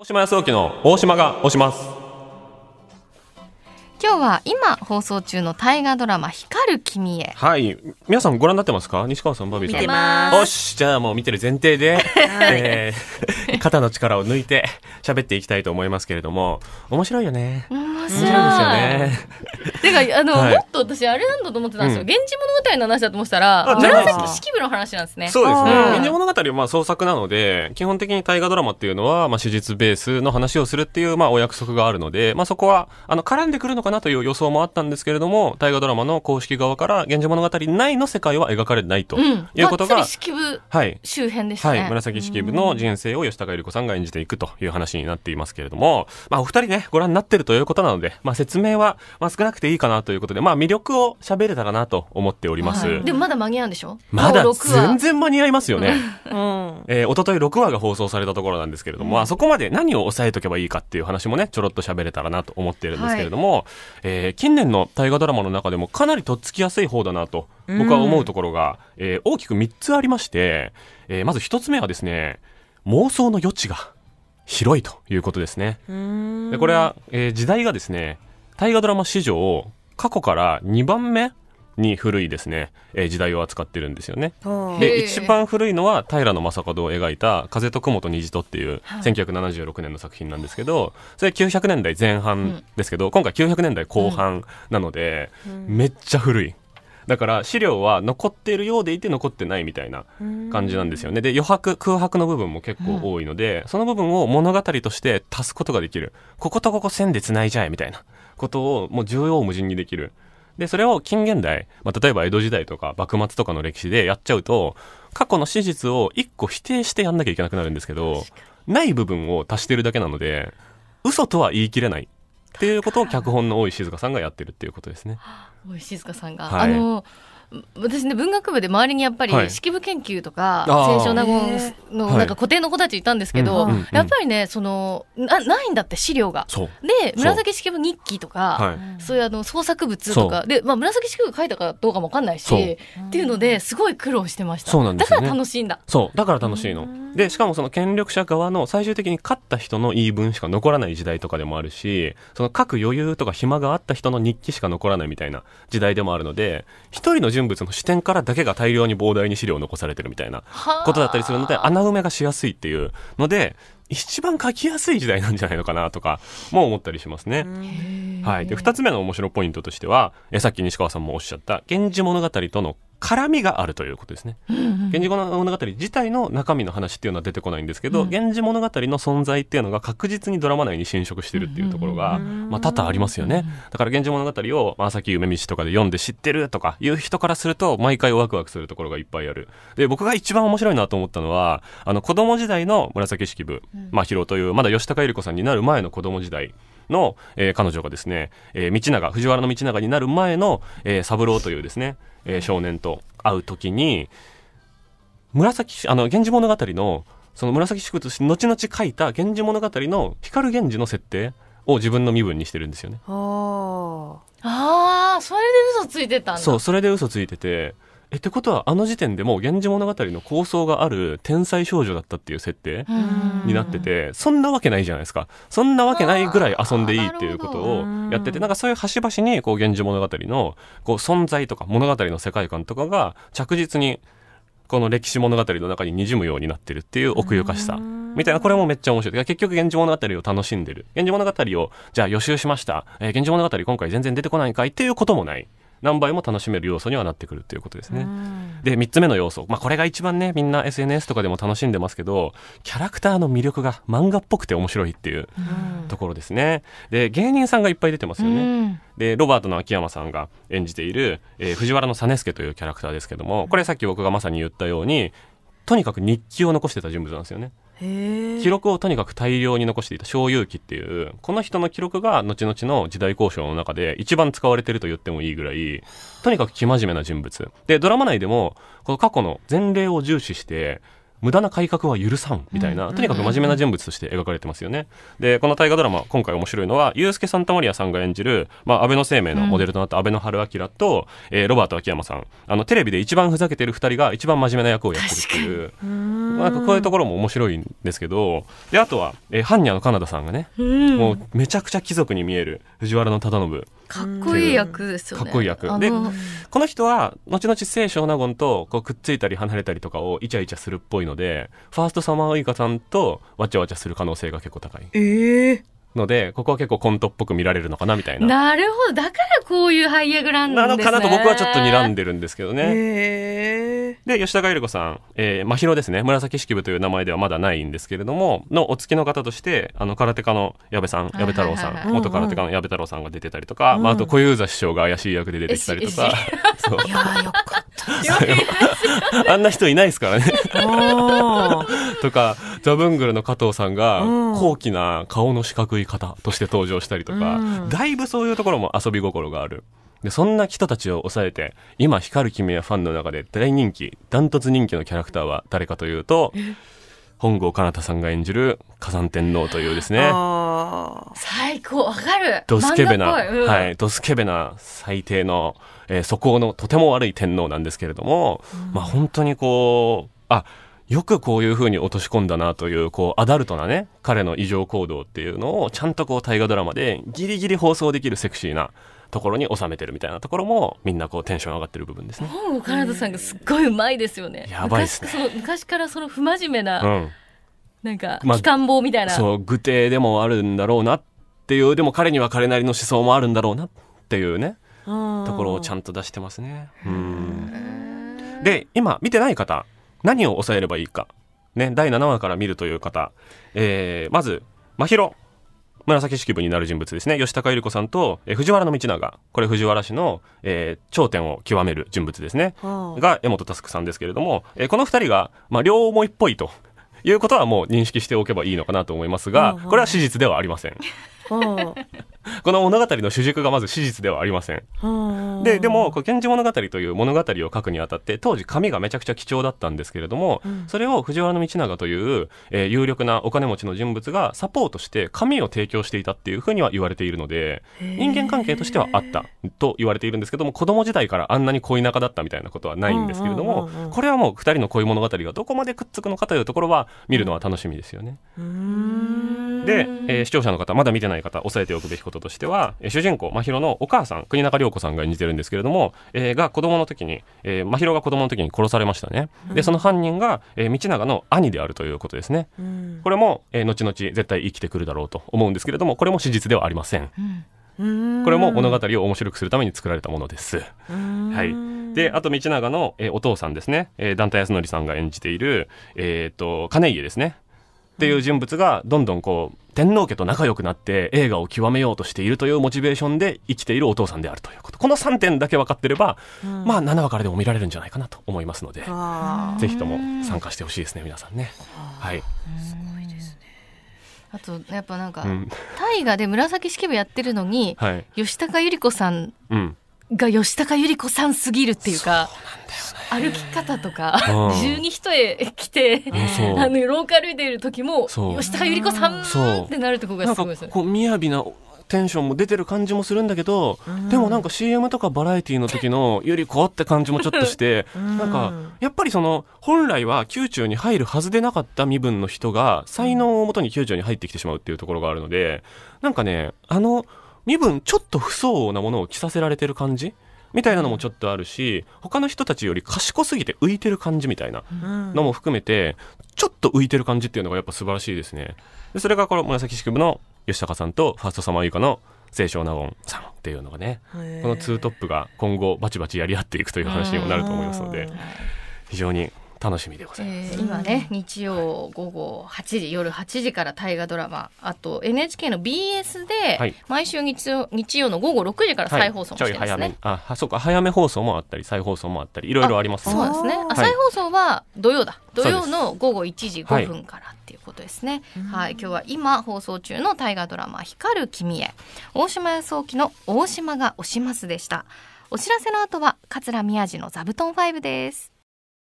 大島康沖の大島が押します。今日は今放送中の大河ドラマ光る君へはい皆さんご覧になってますか西川さんバービーさん見てますよしじゃあもう見てる前提で、はい、えー、肩の力を抜いて喋っていきたいと思いますけれども面白いよね面白いですよねてかあの、はい、もっと私あれなんだと思ってたんですよ、うん、源氏物語の話だと思ったら紫式部の話なんですねそうですね源氏物語はまあ創作なので基本的に大河ドラマっていうのはまあ史実ベースの話をするっていうまあお約束があるのでまあそこはあの絡んでくるのかかなという予想もあったんですけれども大河ドラマの公式側から「源氏物語内」の世界は描かれないということが、うん、式部周辺ですね、はいはい、紫式部の人生を吉高由里子さんが演じていくという話になっていますけれども、まあ、お二人ねご覧になってるということなので、まあ、説明は、まあ、少なくていいかなということで、まあ、魅力を喋れたらなと思っております、はい、でもまだ間に合うんでしょまだ全然間に合いますよね、うん、えー、一昨日6話が放送されたところなんですけれども、うん、まあ、そこまで何を抑えとけばいいかっていう話もねちょろっと喋れたらなと思ってるんですけれども、はい、えー、近年の大河ドラマの中でもかなりとっつきやすい方だなと僕は思うところが、えー、大きく3つありまして、えー、まず1つ目はですね妄想の余地が広いということですね。でこれは、えー、時代がですね大河ドラマ史上過去から2番目に古いですね、えー、時代を扱ってるんですよね。で一番古いのは平将門を描いた「風と雲と虹と」っていう1976年の作品なんですけどそれ900年代前半ですけど、うん、今回900年代後半なので、うん、めっちゃ古い。だから資料は残っているようでいて残ってないみたいな感じなんですよね。で余白空白の部分も結構多いので、うん、その部分を物語として足すことができるこことここ線でつないじゃえみたいなことをもう縦横無尽にできる。で、それを近現代、まあ、例えば江戸時代とか幕末とかの歴史でやっちゃうと、過去の史実を一個否定してやんなきゃいけなくなるんですけど、ない部分を足してるだけなので、嘘とは言い切れない。っていうことを脚本の大石静香さんがやってるっていうことですね。大石静香さんが、はい、あの私ね文学部で周りにやっぱり式部研究とか清少納言のなんか固定の子たちいたんですけど、やっぱりねそのなないんだって資料が。で紫式部日記とかそういうあの創作物とかで、まあ、紫式部書いたかどうかも分かんないしっていうのですごい苦労してましただから楽しいんだ。そうだから楽しいのでしかもその権力者側の最終的に勝った人の言い分しか残らない時代とかでもあるしその書く余裕とか暇があった人の日記しか残らないみたいな時代でもあるので一人の人物の視点からだけが大量に膨大に資料を残されてるみたいなことだったりするので穴埋めがしやすいっていうので一番書きやすい時代なんじゃないのかなとかも思ったりしますね。はい、で2つ目の面白ポイントとしてはえさっき西川さんもおっしゃった「源氏物語」との絡みがあるということですね。源氏物語自体の中身の話っていうのは出てこないんですけど、うん、源氏物語の存在っていうのが確実にドラマ内に侵食してるっていうところが、まあ、多々ありますよね。だから源氏物語を、まあ、さき夢道とかで読んで知ってるとかいう人からすると、毎回ワクワクするところがいっぱいある。で、僕が一番面白いなと思ったのは、あの、子供時代の紫式部、まあ、ヒロという、まだ吉高由里子さんになる前の子供時代の、えー、彼女がですね、えー、道長、藤原道長になる前の、えー、三郎というですね、えー、少年と会う時に、紫、あの、源氏物語の、その紫として後々書いた源氏物語の光源氏の設定を自分の身分にしてるんですよね。ああ、それで嘘ついてたんだ。そう、それで嘘ついてて、えってことはあの時点でもう「源氏物語」の構想がある天才少女だったっていう設定になっててそんなわけないじゃないですかそんなわけないぐらい遊んでいいっていうことをやっててなんかそういう端々にこう「源氏物語の」こう存在とか物語の世界観とかが着実にこの歴史物語の中ににじむようになってるっていう奥ゆかしさみたいなこれもめっちゃ面白い結局「源氏物語」を楽しんでる「源氏物語」をじゃあ予習しました「えー、源氏物語」今回全然出てこないんかいっていうこともない。何倍も楽しめる要素にはなってくるっていうことですね。で3つ目の要素、まあ、これが一番ねみんな SNS とかでも楽しんでますけどキャラクターの魅力が漫画っぽくて面白いっていうところですね。で芸人さんがいっぱい出てますよね。でロバートの秋山さんが演じている、えー、藤原実助というキャラクターですけどもこれさっき僕がまさに言ったようにとにかく日記を残してた人物なんですよね。記録をとにかく大量に残していた小有記っていうこの人の記録が後々の時代交渉の中で一番使われてると言ってもいいぐらいとにかく生真面目な人物でドラマ内でもこの過去の前例を重視して無駄な改革は許さんみたいな、とにかく真面目な人物として描かれてますよね。で、この大河ドラマ、今回面白いのは、ユースケ・サンタマリアさんが演じる、まあ、安倍の生命のモデルとなった安倍晴明と、うん、えー、ロバート秋山さん。あの、テレビで一番ふざけてる二人が一番真面目な役をやってるっていう、なんかこういうところも面白いんですけど、で、あとは、えー、ハンニャのカナダさんがね、うん、もうめちゃくちゃ貴族に見える藤原忠信。かっこいい役ですよね。かっこいい役。で、この人は、後々清少納言とこうくっついたり離れたりとかをイチャイチャするっぽいのでファーストサマーウイカさんとわちゃわちゃする可能性が結構高い。えーのでここは結構コントっぽく見られるのかなみたいななるほどだからこういうハイヤグランド、なのかなと僕はちょっと睨んでるんですけどね、えー、で吉高由里子さん、えー、真宙ですね紫式部という名前ではまだないんですけれどものお付きの方としてあの空手家の矢部さん矢部太郎さん、元空手家の矢部太郎さんが出てたりとか、うん、まあ、あと小遊三師匠が怪しい役で出てきたりとか、いやよかった あんな人いないですからねとかザブングルの加藤さんが高貴な顔の四角い方として登場したりとか、うん、だいぶそういうところも遊び心があるでそんな人たちを抑えて今光る君はファンの中で大人気ダントツ人気のキャラクターは誰かというと本郷奏太さんが演じる火山天皇というですね最高わかるドスケベな、うん、はいドスケベな最低の、えー、素行のとても悪い天皇なんですけれども、うん、まあ本当にこうあよくこういうふうに落とし込んだなという、こう、アダルトなね、彼の異常行動っていうのを、ちゃんとこう、大河ドラマで、ギリギリ放送できるセクシーなところに収めてるみたいなところもみんなこうテンション上がってる部分ですね。本郷カさんがすっごい上手いですよね。やばいですね。昔昔からその不真面目な、うん、なんか、まあ、機関棒みたいな。そう具体でもあるんだろうなっていうでも彼には彼なりの思想もあるんだろうなっていうねところをちゃんと出してますね。うんで今見てない方何を抑えればいいか、ね、第7話から見るという方、えー、まず「まひろ」紫式部になる人物ですね吉高由里子さんと、えー、藤原道長これ藤原氏の、えー、頂点を極める人物ですね、はあ、が江本佑さんですけれども、えー、この2人が、まあ、両思いっぽいということはもう認識しておけばいいのかなと思いますが、はあはあ、これは史実ではありません。はあ この物語の主軸がまず史実ではありません。で、でも、これ、源氏物語という物語を書くにあたって、当時紙がめちゃくちゃ貴重だったんですけれども、うん、それを藤原道長という、えー、有力なお金持ちの人物がサポートして紙を提供していたっていうふうには言われているので、人間関係としてはあったと言われているんですけども、子供時代からあんなに恋仲だったみたいなことはないんですけれども、これはもう二人の恋物語がどこまでくっつくのかというところは見るのは楽しみですよね。うんで、えー、視聴者の方まだ見てない方押さえておくべきこととしては、えー、主人公真宙のお母さん国中涼子さんが演じてるんですけれども、えー、が子供の時に、えー、真宙が子供の時に殺されましたね、でその犯人が、えー、道長の兄であるということですね、これも、えー、後々絶対生きてくるだろうと思うんですけれどもこれも史実ではありません、これも物語を面白くするために作られたものです。はい、であと道長の、えー、お父さんですね、えー、団体康則さんが演じている、えーと金家ですねっていう人物がどんどんこう天皇家と仲良くなって映画を極めようとしているというモチベーションで生きているお父さんであるということこの3点だけ分かってれば、うん、まあ7話からでも見られるんじゃないかなと思いますのでぜひとも参加してほしいですね皆さんね。はい、あとやっぱなんか、うん、大河で紫式部やってるのに、はい、吉高由里子さんが吉高由里子さんすぎるっていうか。歩き方とか、十二人へ来て、あの、廊下歩いている時も、吉高由里子さんってなるとこがすごいですかこう、雅なテンションも出てる感じもするんだけど、でもなんか CM とかバラエティーの時のゆり子って感じもちょっとして、なんかやっぱりその本来は宮中に入るはずでなかった身分の人が才能をもとに宮中に入ってきてしまうっていうところがあるのでなんかねあの身分ちょっと不相応なものを着させられてる感じみたいなのもちょっとあるし他の人たちより賢すぎて浮いてる感じみたいなのも含めて、ちょっと浮いてる感じっていうのがやっぱ素晴らしいですねでそれがこの紫式部の吉高さんとファーストサマーユカの清少納言さんっていうのがねこのツートップが今後バチバチやり合っていくという話にもなると思いますので非常に楽しみでございます、えー、今ね日曜午後8時、夜8時から大河ドラマあと NHK の BS で毎週日曜日曜の午後6時から再放送もしてますね、はい、あそうか早め放送もあったり再放送もあったりいろいろあります、ね、そうですね、は再放送は土曜だ土曜の午後1時5分からっていうことですね、はい、はい、今日は今放送中の大河ドラマ光る君へ大島康沖の大島が推しますでしたお知らせの後は桂宮治の座布団5です